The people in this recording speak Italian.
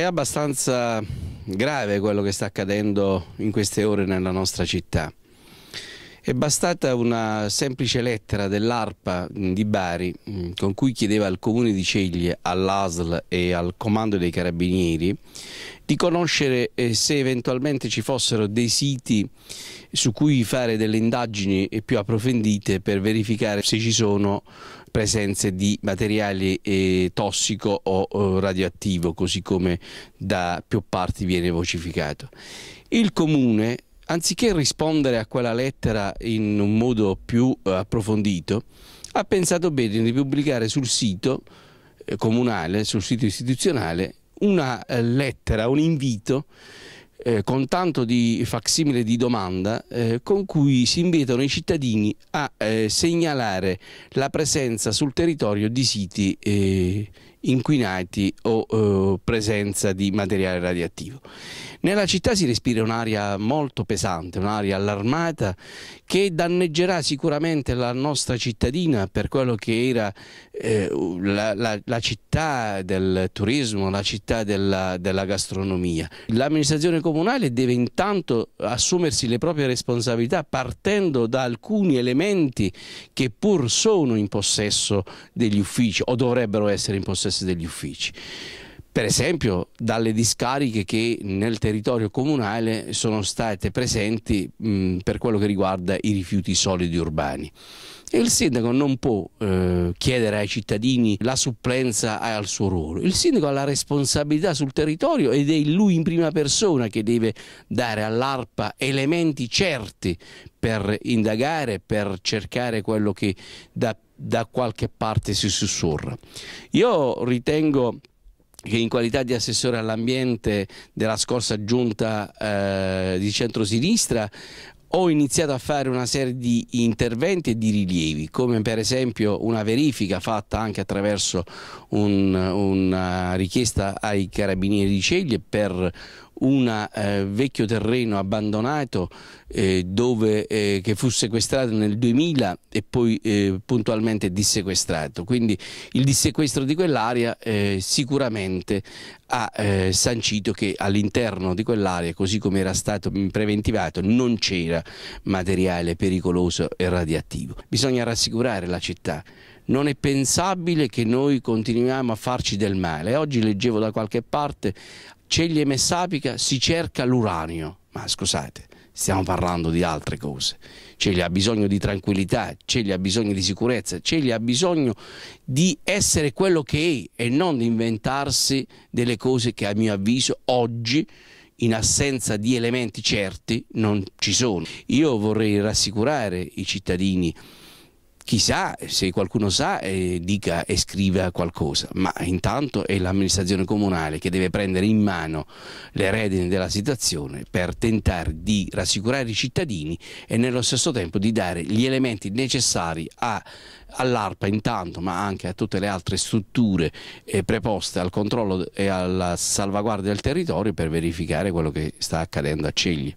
È abbastanza grave quello che sta accadendo in queste ore nella nostra città. È bastata una semplice lettera dell'ARPA mm, di Bari mm, con cui chiedeva al comune di Ceglie, all'ASL e al comando dei carabinieri di conoscere eh, se eventualmente ci fossero dei siti su cui fare delle indagini più approfondite per verificare se ci sono presenze di materiale eh, tossico o eh, radioattivo, così come da più parti viene vocificato. Il comune anziché rispondere a quella lettera in un modo più eh, approfondito, ha pensato bene di pubblicare sul sito eh, comunale, sul sito istituzionale, una eh, lettera, un invito eh, con tanto di facsimile di domanda eh, con cui si invitano i cittadini a eh, segnalare la presenza sul territorio di siti inquinati o eh, presenza di materiale radioattivo. Nella città si respira un'aria molto pesante, un'aria allarmata che danneggerà sicuramente la nostra cittadina per quello che era eh, la, la, la, città del turismo, la città della, della gastronomia. L'amministrazione comunale deve intanto assumersi le proprie responsabilità partendo da alcuni elementi che pur sono in possesso degli uffici o dovrebbero essere in possesso degli uffici. per esempio dalle discariche che nel territorio comunale sono state presenti mh, per quello che riguarda i rifiuti solidi urbani. E il sindaco non può eh, chiedere ai cittadini la supplenza al suo ruolo, il sindaco ha la responsabilità sul territorio ed è lui in prima persona che deve dare all'ARPA elementi certi per indagare, per cercare quello che da, da qualche parte si sussurra. Io ritengo che in qualità di assessore all'ambiente della scorsa giunta eh, di centrosinistra ho iniziato a fare una serie di interventi e di rilievi, come per esempio una verifica fatta anche attraverso un, una richiesta ai carabinieri di Ceglie per un eh, vecchio terreno abbandonato eh, dove, eh, che fu sequestrato nel 2000 e poi eh, puntualmente dissequestrato. Quindi il dissequestro di quell'area eh, sicuramente ha eh, sancito che all'interno di quell'area, così come era stato preventivato, non c'era materiale pericoloso e radioattivo. Bisogna rassicurare la città non è pensabile che noi continuiamo a farci del male. Oggi leggevo da qualche parte Ceglie Messapica si cerca l'uranio. Ma scusate, stiamo parlando di altre cose. Ceglie ha bisogno di tranquillità, Ceglie ha bisogno di sicurezza, Ceglie ha bisogno di essere quello che è e non di inventarsi delle cose che a mio avviso oggi in assenza di elementi certi non ci sono. Io vorrei rassicurare i cittadini chissà se qualcuno sa eh, dica e scriva qualcosa, ma intanto è l'amministrazione comunale che deve prendere in mano le redini della situazione per tentare di rassicurare i cittadini e nello stesso tempo di dare gli elementi necessari all'ARPA intanto, ma anche a tutte le altre strutture eh, preposte al controllo e alla salvaguardia del territorio per verificare quello che sta accadendo a Cegli.